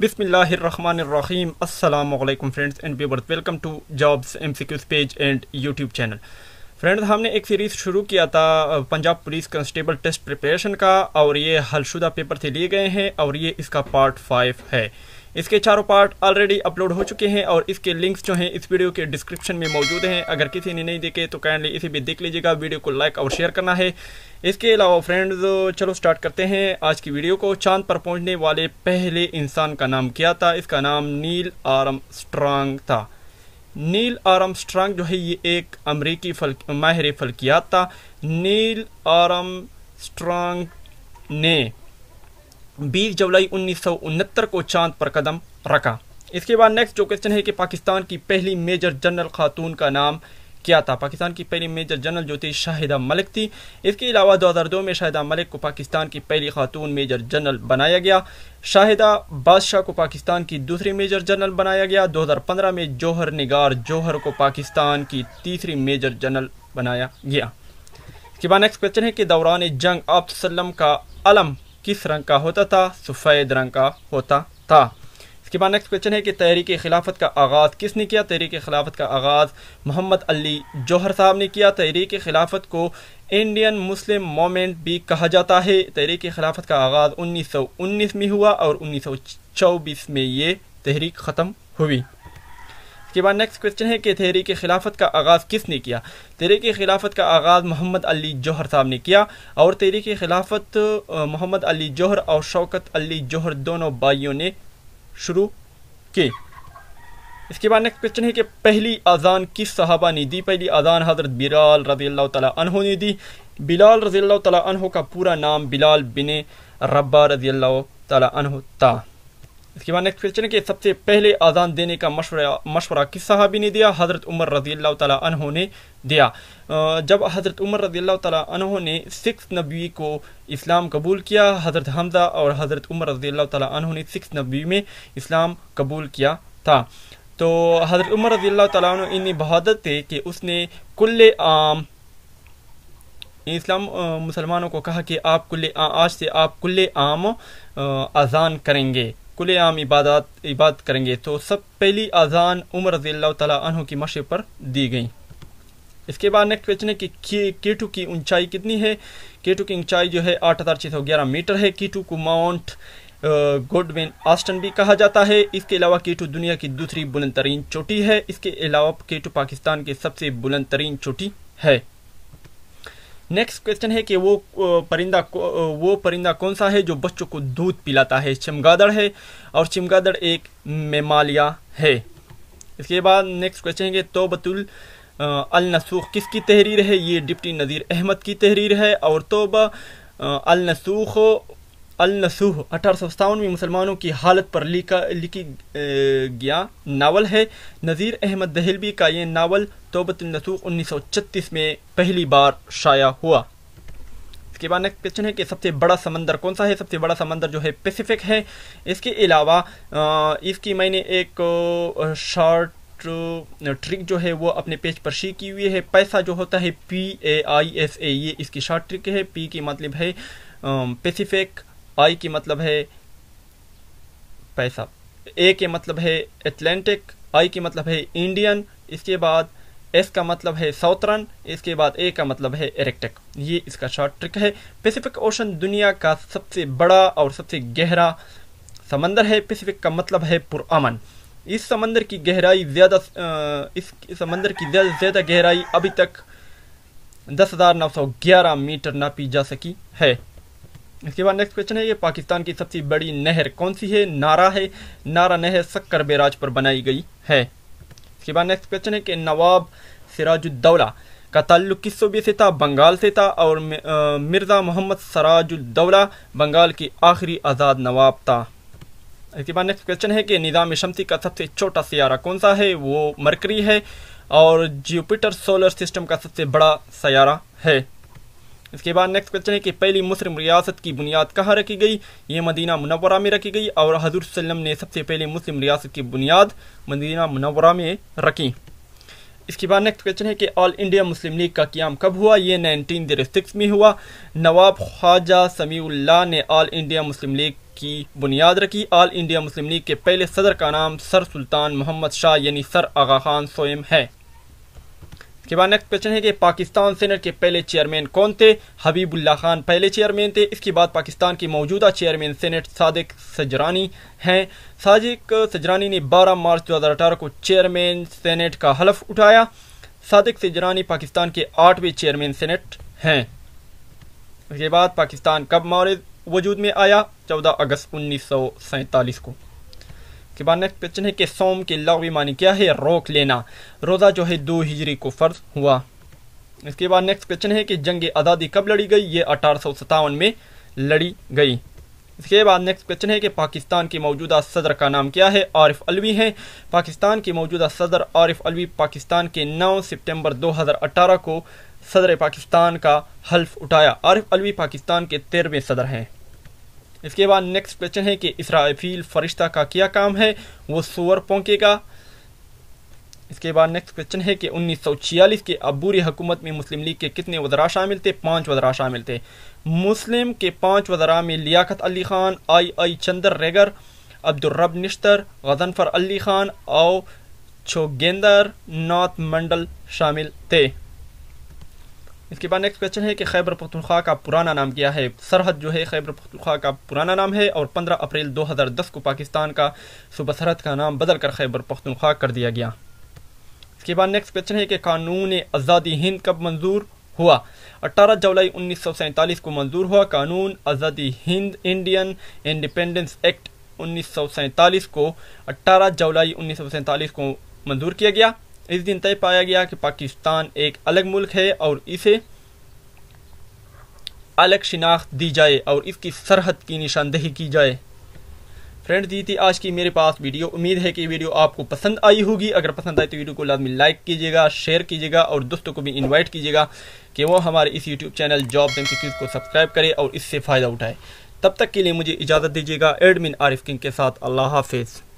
बिसमीम अल्लाम friends and viewers welcome to jobs M page and YouTube channel friends हमने एक सीरीज़ शुरू किया था Punjab police constable test preparation का और ये हलशुदा पेपर से लिए गए हैं और ये इसका पार्ट फाइव है इसके चारों पार्ट ऑलरेडी अपलोड हो चुके हैं और इसके लिंक्स जो हैं इस वीडियो के डिस्क्रिप्शन में मौजूद हैं अगर किसी ने नहीं देखे तो काइंडली इसे भी देख लीजिएगा वीडियो को लाइक और शेयर करना है इसके अलावा फ्रेंड्स चलो स्टार्ट करते हैं आज की वीडियो को चांद पर पहुंचने वाले पहले इंसान का नाम क्या था इसका नाम नील आरम स्ट्रांग था नील आरम स्ट्रांग जो है ये एक अमरीकी फल माहिर फल्कियात था नील आरम स्ट्रांग ने बीस जुलाई उन्नीस को चांद पर कदम रखा इसके बाद नेक्स्ट जो क्वेश्चन है कि पाकिस्तान की पहली मेजर जनरल खातून का नाम क्या था पाकिस्तान की पहली मेजर जनरल जो थी शाहिदा मलिक थी इसके अलावा 2002 में शाहिदा मलिक को पाकिस्तान की पहली खातून मेजर जनरल बनाया गया शाहिदा बादशाह को पाकिस्तान की दूसरी मेजर जनरल बनाया गया 2015 में जौहर निगार जौहर को पाकिस्तान की तीसरी मेजर जनरल बनाया गया इसके बाद नेक्स्ट क्वेश्चन है कि दौरान जंग आप का अलम किस रंग का होता था सफ़ेद रंग का होता था इसके बाद नेक्स्ट क्वेश्चन है कि तहरीक खिलाफत का आगाज़ किसने किया तहरीक खिलाफत का आगाज़ मोहम्मद अली जौहर साहब ने किया तहरीक खिलाफत को इंडियन मुस्लिम मोमेंट भी कहा जाता है तहरीक खिलाफत का आगाज़ 1919 में हुआ और 1924 में ये तहरीक ख़त्म हुई इसके बाद नेक्स्ट क्वेश्चन है कि तहरीक खिलाफत का आगाज़ किसने किया तहरीक खिलाफत का आगाज़ मोहम्मद अली जौहर साहब ने किया और तहरीक खिलाफत मोहम्मद अली जौहर और शौकत अली जौहर दोनों भाइयों ने शुरू की इसके बाद नेक्स्ट क्वेश्चन है कि पहली अजान किस सहाबा ने दी पहली अजान हज़रत बिलाल रजील अल्लाह ने दी बिलाल रजी अल्लाह का पूरा नाम बिलाल बिन रब्बा रजील अल्लाह था इसके बाद नेक्स्ट क्वेश्चन है कि सबसे पहले अजान देने का मशवरा मशवरा किस सहाबी ने दिया हज़रत उमर रजी अल्लाह तहों ने दिया जब हज़रत उमर रजी अल्लाह ने सिक्स नबी को इस्लाम कबूल किया हज़रत हमज़ा और हज़रत उमर रजी अल्लाह तहों ने सिक्स नबी में इस्लाम कबूल किया था तो हज़रत उमर रजी अल्लाह तहों इतनी बहादत थे कि उसने कुल आम इस्लाम मुसलमानों को कहा कि आप कुल आज से आप कुल आम अजान करेंगे खुलेआम इबादत इबादत करेंगे तो सब पहली अजान उमर रजील्ला की मशे पर दी गई इसके बाद नेक्स्ट क्वेश्चन है कि केटू की ऊंचाई कितनी है केटू की ऊंचाई जो है आठ हज़ार छः सौ ग्यारह मीटर है कीटू को माउंट गोडविन आस्टन भी कहा जाता है इसके अलावा केटू दुनिया की दूसरी बुलंद तरीन चोटी है इसके अलावा केटू पाकिस्तान की सबसे बुलंद तरीन चोटी है नेक्स्ट क्वेश्चन है कि वो परिंदा वो परिंदा कौन सा है जो बच्चों को दूध पिलाता है चमगादड़ है और चमगादड़ एक मेमालिया है इसके बाद नेक्स्ट क्वेश्चन है कि तोबतुल अल नसूख किसकी तहरीर है ये डिप्टी नज़ीर अहमद की तहरीर है और तोबा अल नसूख अलसूह अठारह में मुसलमानों की हालत पर लिखा लिखी गया नावल है नज़ीर अहमद दहलवी का ये नावल तोबत नसूह उन्नीस में पहली बार शाया हुआ इसके बाद नेक्स्ट क्वेश्चन है कि सबसे बड़ा समंदर कौन सा है सबसे बड़ा समंदर जो है पैसिफिक है इसके अलावा इसकी मैंने एक शॉर्ट ट्रिक जो है वो अपने पेज पर शी की हुई है पैसा जो होता है P A I S A ये इसकी शॉर्ट ट्रिक है पी की मतलब है पैसिफिक आई की मतलब है पैसा ए के मतलब है एटलांटिक आई की मतलब है इंडियन इसके बाद एस का मतलब है साउथरन इसके बाद ए का मतलब है एरेक्टिक ये इसका शॉर्ट ट्रिक है पैसिफिक ओशन दुनिया का सबसे बड़ा और सबसे गहरा समंदर है पैसिफिक का मतलब है पुरअमन इस समंदर की गहराई ज़्यादा इस समंदर की ज़्यादा ज़्यादा गहराई अभी तक दस हज़ार नौ सौ ग्यारह मीटर नापी जा सकी है इसके बाद नेक्स्ट क्वेश्चन है ये पाकिस्तान की सबसे बड़ी नहर कौन सी है नारा है नारा नहर सक्कर बेराज पर बनाई गई है इसके बाद नेक्स्ट क्वेश्चन है कि नवाब सिराजुद्दौला का ताल्लुक किस सूबे से था बंगाल से था और मिर्ज़ा मोहम्मद सराजुद्दौला बंगाल की आखिरी आज़ाद नवाब था इसके बाद नेक्स्ट क्वेश्चन है कि निज़ाम शमसी का सबसे छोटा सियारा कौन सा है वो मरकरी है और जुपिटर सोलर सिस्टम का सबसे बड़ा सयारा है इसके बाद नेक्स्ट क्वेश्चन है कि पहली मुस्लिम रियासत की बुनियाद कहाँ रखी गई ये मदीना मुनवरा में रखी गई और हजूर वसल्लम ने सबसे पहले मुस्लिम रियासत की बुनियाद मदीना मुनवरा में रखी इसके बाद नेक्स्ट क्वेश्चन है कि ऑल इंडिया मुस्लिम लीग का क्याम कब हुआ ये नाइनटीन जीरो सिक्स में हुआ नवाब ख्वाजा समीउल्ला ने ऑल इंडिया मुस्लिम लीग की बुनियाद रखी ऑल इंडिया मुस्लिम लीग के पहले सदर का नाम सर सुल्तान मोहम्मद शाह यानी सर आगा खान सोएम है के बाद नेक्स्ट क्वेश्चन है कि पाकिस्तान सेनेट के पहले चेयरमैन कौन थे हबीबुल्ला खान पहले चेयरमैन थे इसके बाद पाकिस्तान के मौजूदा चेयरमैन सेनेट सादिक सजरानी हैं सादिक सजरानी ने 12 मार्च 2018 को चेयरमैन सेनेट का हलफ उठाया सादिक सजरानी पाकिस्तान के आठवें चेयरमैन सेनेट हैं उसके बाद पाकिस्तान कब मारे वजूद में आया चौदह अगस्त उन्नीस को इसके बाद नेक्स्ट क्वेश्चन है कि सोम के लवी मानी क्या है रोक लेना रोज़ा जो है दो हिजरी को फ़र्ज हुआ इसके बाद नेक्स्ट क्वेश्चन है कि जंग आज़ादी कब लड़ी गई ये अठारह में लड़ी गई इसके बाद नेक्स्ट क्वेश्चन है कि पाकिस्तान के मौजूदा सदर का नाम क्या है आरिफ अलवी हैं पाकिस्तान के मौजूदा सदर आरिफ अलवी पाकिस्तान के 9 सितंबर 2018 को सदर पाकिस्तान का हल्फ उठाया आरिफ अलवी पाकिस्तान के तेरहवें सदर हैं इसके बाद नेक्स्ट क्वेश्चन है कि इसराफील फरिश्ता का क्या काम है वो सूअर पोंकेगा इसके बाद नेक्स्ट क्वेश्चन है कि उन्नीस सौ छियालीस के अबूरी हुकूमत में मुस्लिम लीग के कितने वजरा शामिल थे पांच वजरा शामिल थे मुस्लिम के पांच वजरा में लियाकत अली खान आई आई चंदर रेगर अब्दुलरब निश्तर गजनफर अली खान और छोगेंदर नाथ मंडल शामिल थे इसके बाद नेक्स्ट क्वेश्चन है कि खैबर पख्तनख्वा का पुराना नाम क्या है सरहद जो है खैबर पख्तनख्वा का पुराना नाम है और 15 अप्रैल 2010 को पाकिस्तान का सुबह सरहद का नाम बदल कर खैबर पख्तनख्वा कर दिया गया इसके बाद नेक्स्ट क्वेश्चन है कि कानून आज़ादी हिंद कब मंजूर हुआ अट्ठारह जुलाई उन्नीस को मंजूर हुआ कानून आज़ादी हिंद इंडियन इंडिपेंडेंस एक्ट उन्नीस को अट्ठारह जुलाई उन्नीस को मंजूर किया गया इस दिन तय पाया गया कि पाकिस्तान एक अलग मुल्क है और इसे अलग शिनाख्त दी जाए और इसकी सरहद की निशानदेही की जाए फ्रेंड्स जी थी आज की मेरे पास वीडियो उम्मीद है कि वीडियो आपको पसंद आई होगी अगर पसंद आए तो वीडियो को लाजमी लाइक कीजिएगा शेयर कीजिएगा और दोस्तों को भी इनवाइट कीजिएगा कि वो हमारे इस यूट्यूब चैनल जॉब एम को सब्सक्राइब करें और इससे फ़ायदा उठाए तब तक के लिए मुझे इजाज़त दीजिएगा एडमिन आरिफ किंग के साथ अल्लाह हाफिज़